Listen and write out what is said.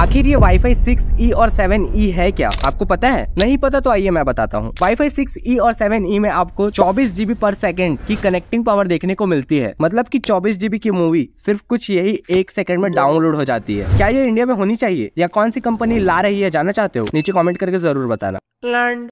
आखिर ये wi fi six E और सेवन ई e है क्या आपको पता है नहीं पता तो आइए मैं बताता हूँ वाई फाई सिक्स ई और सेवन ई e में आपको चौबीस जीबी पर सेकेंड की कनेक्टिंग पावर देखने को मिलती है मतलब की चौबीस जीबी की मूवी सिर्फ कुछ यही एक सेकंड में डाउनलोड हो जाती है क्या ये इंडिया में होनी चाहिए या कौन सी कंपनी ला रही है जाना चाहते हो नीचे कॉमेंट करके जरूर बताना लैंड